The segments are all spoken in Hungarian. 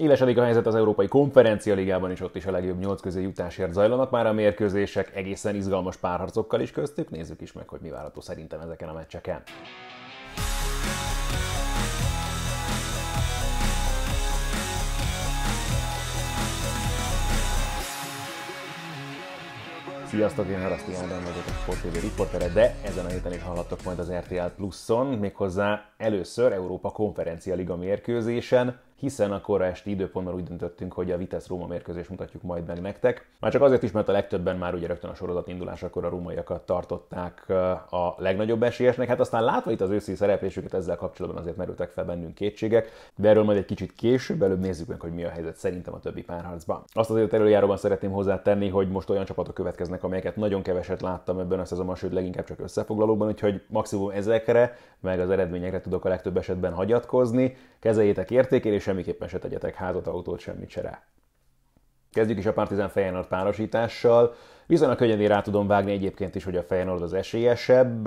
Élesedik a helyzet az Európai Konferencia Ligában is, ott is a legjobb nyolc közé jutásért zajlanak már a mérkőzések, egészen izgalmas párharcokkal is köztük. Nézzük is meg, hogy mi várható szerintem ezeken a meccseken. Sziasztok, én Haraszti Ádám vagyok, a Sport TV riportere, de ezen a héten is hallhattok majd az RTL Pluszon, méghozzá először Európa Konferencia Liga mérkőzésen, hiszen a kora esti időpontban úgy döntöttünk, hogy a Vitesz Róma mérkőzés mutatjuk majd meg nektek. Már csak azért is, mert a legtöbben már ugye rögtön a sorozat indulásakor a rómaiakat tartották a legnagyobb esélyesnek. Hát aztán látva itt az őszi szereplésüket ezzel kapcsolatban azért merültek fel bennünk kétségek, de erről majd egy kicsit később, előbb nézzük meg, hogy mi a helyzet szerintem a többi párharcban. Azt azért előjáróban szeretném hozzátenni, hogy most olyan csapatok következnek, amelyeket nagyon keveset láttam ebben a szezonban, sőt leginkább csak összefoglalóban, úgyhogy maximum ezekre, meg az eredményekre tudok a legtöbb esetben hagyatkozni. Kezeljétek értékelés semmiképpen se tegyetek házat, autót, semmit se rá. Kezdjük is a Partizán Feyenoord párosítással. a könnyedén rá tudom vágni egyébként is, hogy a Feyenoord az esélyesebb.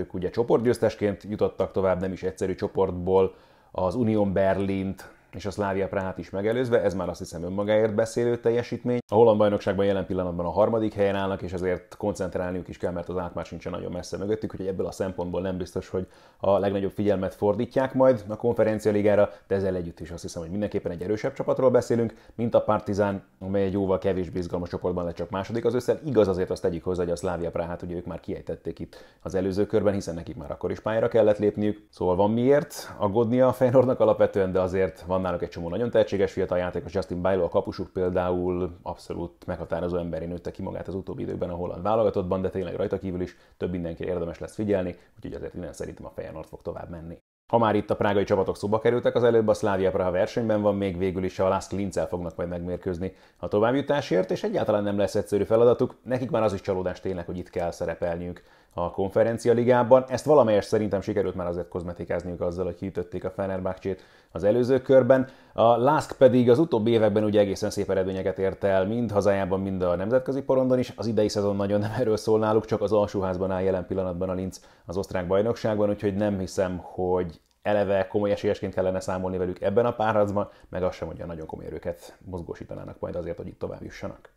Ők ugye csoportgyőztesként jutottak tovább, nem is egyszerű csoportból. Az Union Berlint és a Szlávia Prahát is megelőzve, ez már azt hiszem önmagáért beszélő teljesítmény. A holland bajnokságban jelen pillanatban a harmadik helyen állnak, és ezért koncentrálniuk is kell, mert az átmás sincsen nagyon messze mögöttük, hogy ebből a szempontból nem biztos, hogy a legnagyobb figyelmet fordítják majd a konferencia ligára, de ezzel együtt is azt hiszem, hogy mindenképpen egy erősebb csapatról beszélünk, mint a Partizán, amely egy jóval kevés izgalmas csoportban lett csak második az összel. Igaz azért azt tegyük hozzá, hogy a Szlávia Prahát ugye ők már kiejtették itt az előző körben, hiszen nekik már akkor is pályára kellett lépniük. Szóval van miért aggódnia a Fejnornak alapvetően, de azért van náluk egy csomó nagyon tehetséges fiatal játékos, Justin Bailo a kapusuk például abszolút meghatározó emberi nőtte ki magát az utóbbi időben a holland válogatottban, de tényleg rajta kívül is több mindenki érdemes lesz figyelni, úgyhogy azért innen szerintem a Feyenoord fog tovább menni. Ha már itt a prágai csapatok szóba kerültek, az előbb a Slavia Praha versenyben van, még végül is a László Linccel fognak majd megmérkőzni a továbbjutásért, és egyáltalán nem lesz egyszerű feladatuk, nekik már az is csalódás tényleg, hogy itt kell szerepelniük a konferencia ligában. Ezt valamelyest szerintem sikerült már azért kozmetikázniuk azzal, hogy kiütötték a Fenerbahcsét az előző körben. A Lask pedig az utóbbi években ugye egészen szép eredményeket ért el, mind hazájában, mind a nemzetközi porondon is. Az idei szezon nagyon nem erről szól náluk, csak az alsóházban áll jelen pillanatban a Linz az osztrák bajnokságban, úgyhogy nem hiszem, hogy eleve komoly esélyesként kellene számolni velük ebben a párharcban, meg azt sem, hogy a nagyon komoly erőket mozgósítanának majd azért, hogy itt tovább jussanak.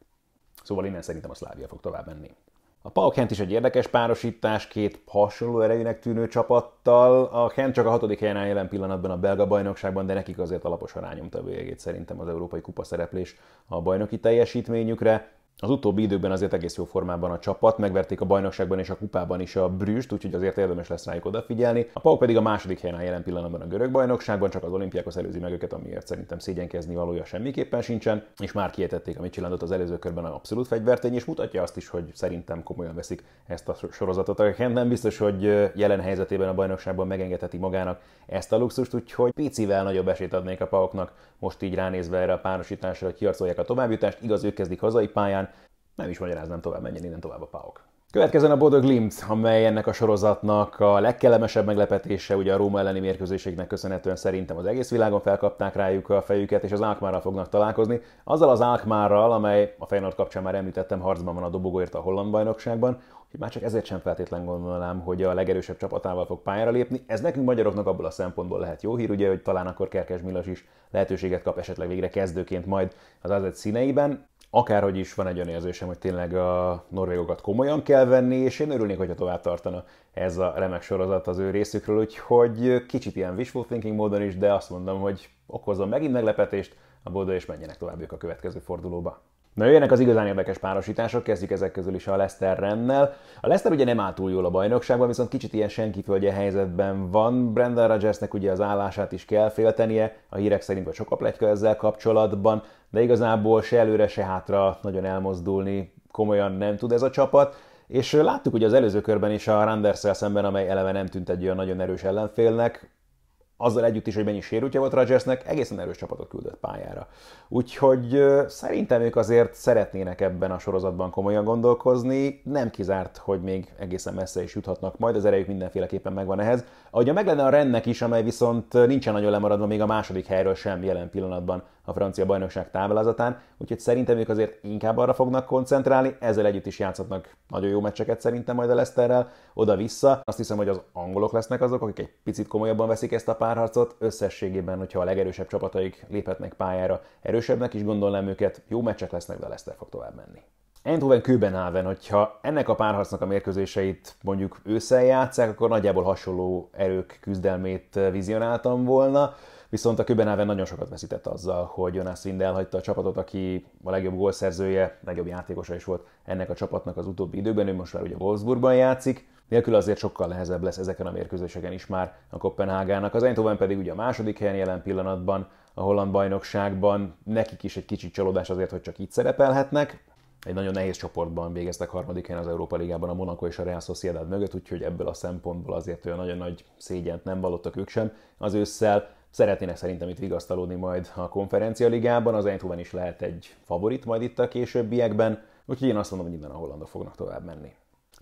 Szóval innen szerintem a Szlávia fog tovább menni. A Pau Kent is egy érdekes párosítás, két hasonló erejének tűnő csapattal. A Kent csak a hatodik helyen áll jelen pillanatban a belga bajnokságban, de nekik azért alaposan rányomta végét szerintem az Európai Kupa szereplés a bajnoki teljesítményükre. Az utóbbi időben azért egész jó formában a csapat, megverték a bajnokságban és a kupában is a brüst, úgyhogy azért érdemes lesz rájuk odafigyelni. A PAOK pedig a második helyen áll jelen pillanatban a görög bajnokságban, csak az olimpiákhoz előzi meg őket, amiért szerintem szégyenkezni valója semmiképpen sincsen, és már kietették a Michelinot az előző körben a abszolút fegyvertény, és mutatja azt is, hogy szerintem komolyan veszik ezt a sorozatot. A nem biztos, hogy jelen helyzetében a bajnokságban megengedheti magának ezt a luxust, úgyhogy picivel nagyobb esélyt adnék a Pauknak most így ránézve erre a párosításra, hogy kiarcolják a továbbjutást. Igaz, ők kezdik hazai pályán, nem is magyaráznám tovább, menjen innen tovább a PAOK. Következően a Bodo Glimt, amely ennek a sorozatnak a legkellemesebb meglepetése, ugye a Róma elleni mérkőzéseknek köszönhetően szerintem az egész világon felkapták rájuk a fejüket, és az Alkmárral fognak találkozni. Azzal az Alkmárral, amely a Feyenoord kapcsán már említettem, harcban van a dobogóért a holland bajnokságban, hogy már csak ezért sem feltétlen gondolnám, hogy a legerősebb csapatával fog pályára lépni. Ez nekünk magyaroknak abból a szempontból lehet jó hír, ugye, hogy talán akkor Kerkes Milos is lehetőséget kap esetleg végre kezdőként majd az AZ színeiben akárhogy is van egy olyan érzésem, hogy tényleg a norvégokat komolyan kell venni, és én örülnék, hogyha tovább tartana ez a remek sorozat az ő részükről, úgyhogy kicsit ilyen wishful thinking módon is, de azt mondom, hogy okozom megint meglepetést a boldog, és menjenek tovább ők a következő fordulóba. Na jöjjenek az igazán érdekes párosítások, kezdjük ezek közül is a Leicester rennel. A Leicester ugye nem áll túl jól a bajnokságban, viszont kicsit ilyen senki földje helyzetben van. Brendan Rodgersnek ugye az állását is kell féltenie, a hírek szerint vagy sok a plegyka ezzel kapcsolatban, de igazából se előre, se hátra nagyon elmozdulni komolyan nem tud ez a csapat. És láttuk ugye az előző körben is a Randerszel szemben, amely eleve nem tűnt egy olyan nagyon erős ellenfélnek, azzal együtt is, hogy mennyi sérültje volt Rodgersnek, egészen erős csapatot küldött pályára. Úgyhogy szerintem ők azért szeretnének ebben a sorozatban komolyan gondolkozni, nem kizárt, hogy még egészen messze is juthatnak majd, az erejük mindenféleképpen megvan ehhez. Ahogy meg lenne a rendnek is, amely viszont nincsen nagyon lemaradva még a második helyről sem jelen pillanatban a francia bajnokság táblázatán, úgyhogy szerintem ők azért inkább arra fognak koncentrálni, ezzel együtt is játszhatnak nagyon jó meccseket szerintem majd a Leicesterrel, oda-vissza. Azt hiszem, hogy az angolok lesznek azok, akik egy picit komolyabban veszik ezt a pályát, párharcot, összességében, hogyha a legerősebb csapataik léphetnek pályára, erősebbnek is gondolnám őket, jó meccsek lesznek, de a Leicester fog tovább menni. Eindhoven Köbenháven, hogyha ennek a párharcnak a mérkőzéseit mondjuk ősszel játszák, akkor nagyjából hasonló erők küzdelmét vizionáltam volna. Viszont a Köbenháven nagyon sokat veszített azzal, hogy Jonas Wind elhagyta a csapatot, aki a legjobb gólszerzője, legjobb játékosa is volt ennek a csapatnak az utóbbi időben, ő most már ugye Wolfsburgban játszik. Nélkül azért sokkal nehezebb lesz ezeken a mérkőzéseken is már a Kopenhágának. Az Eindhoven pedig ugye a második helyen jelen pillanatban, a holland bajnokságban, nekik is egy kicsit csalódás azért, hogy csak itt szerepelhetnek. Egy nagyon nehéz csoportban végeztek harmadik helyen az Európa Ligában a Monaco és a Real Sociedad mögött, úgyhogy ebből a szempontból azért olyan nagyon nagy szégyent nem vallottak ők sem az ősszel. Szeretnének szerintem itt vigasztalódni majd a konferencia ligában, az Eindhoven is lehet egy favorit majd itt a későbbiekben, úgyhogy én azt mondom, hogy innen a hollandok fognak tovább menni.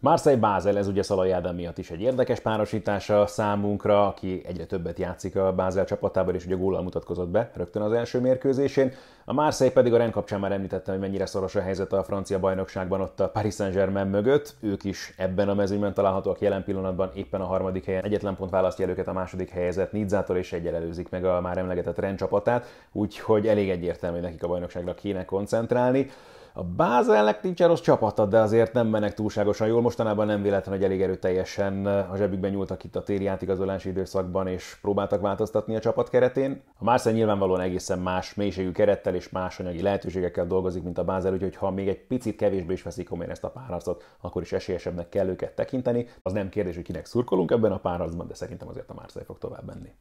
Marseille Bázel, ez ugye Szalai Ádám miatt is egy érdekes párosítása számunkra, aki egyre többet játszik a Bázel csapatában, és ugye góllal mutatkozott be rögtön az első mérkőzésén. A Marseille pedig a rend kapcsán már említettem, hogy mennyire szoros a helyzet a francia bajnokságban ott a Paris Saint-Germain mögött. Ők is ebben a mezőnyben találhatóak jelen pillanatban éppen a harmadik helyen. Egyetlen pont választja őket a második helyezett Nidzától, és egyelőzik meg a már emlegetett rend csapatát, úgyhogy elég egyértelmű, hogy nekik a bajnokságra kéne koncentrálni. A Bázelnek nincsen rossz csapata, de azért nem mennek túlságosan jól. Mostanában nem véletlen, hogy elég erőteljesen a zsebükben nyúltak itt a téli átigazolási időszakban, és próbáltak változtatni a csapat keretén. A Marseille nyilvánvalóan egészen más mélységű kerettel és más anyagi lehetőségekkel dolgozik, mint a Bázel, úgyhogy ha még egy picit kevésbé is veszik komolyan ezt a párharcot, akkor is esélyesebbnek kell őket tekinteni. Az nem kérdés, hogy kinek szurkolunk ebben a párharcban, de szerintem azért a Marseille fog tovább menni.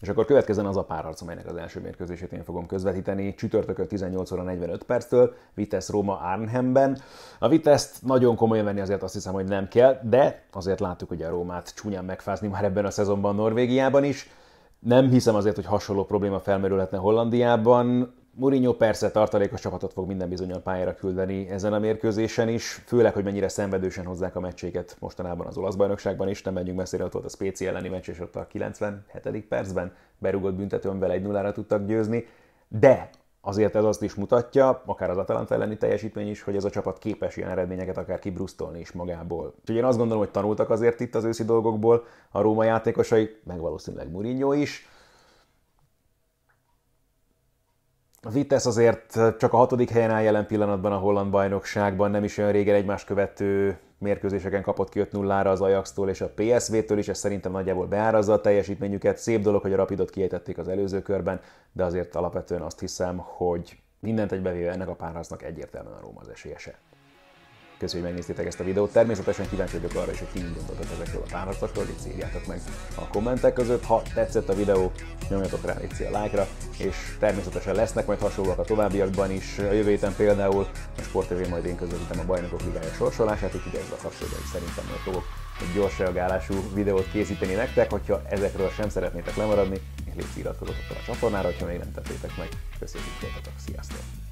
És akkor következzen az a párharc, amelynek az első mérkőzését én fogom közvetíteni. Csütörtökön 18 óra 45 perctől, Vitesz Róma Arnhemben. A Viteszt nagyon komolyan venni azért azt hiszem, hogy nem kell, de azért láttuk ugye a Rómát csúnyán megfázni már ebben a szezonban Norvégiában is. Nem hiszem azért, hogy hasonló probléma felmerülhetne Hollandiában. Mourinho persze tartalékos csapatot fog minden bizonyal pályára küldeni ezen a mérkőzésen is, főleg, hogy mennyire szenvedősen hozzák a meccséket mostanában az olasz bajnokságban is, nem menjünk messzire, ott volt a Spéci elleni meccs, és ott a 97. percben berúgott büntetőnvel 1 0 tudtak győzni, de azért ez azt is mutatja, akár az Atalanta elleni teljesítmény is, hogy ez a csapat képes ilyen eredményeket akár kibrusztolni is magából. Úgyhogy én azt gondolom, hogy tanultak azért itt az őszi dolgokból a Róma játékosai, meg valószínűleg Mourinho is, a Vitesz azért csak a hatodik helyen áll jelen pillanatban a holland bajnokságban, nem is olyan régen egymás követő mérkőzéseken kapott ki 5-0-ra az Ajax-tól és a PSV-től is, ez szerintem nagyjából beárazza a teljesítményüket. Szép dolog, hogy a Rapidot kiejtették az előző körben, de azért alapvetően azt hiszem, hogy mindent egybevéve ennek a párháznak egyértelműen a Róma az esélyese. Köszönöm, hogy megnéztétek ezt a videót. Természetesen kíváncsi vagyok arra is, hogy ti gondoltok ezekről a párharcosról, így írjátok meg a kommentek között. Ha tetszett a videó, nyomjatok rá egy a lájkra, és természetesen lesznek majd hasonlóak a továbbiakban is. A jövő héten például a Sport TV majd én közvetítem a bajnokok ligája sorsolását, úgyhogy a kapcsolatban szerintem majd fogok egy gyors reagálású videót készíteni nektek, hogyha ezekről sem szeretnétek lemaradni, és légy iratkozzatok a csatornára, ha még nem tettétek meg. Köszönjük, hogy sziasztok!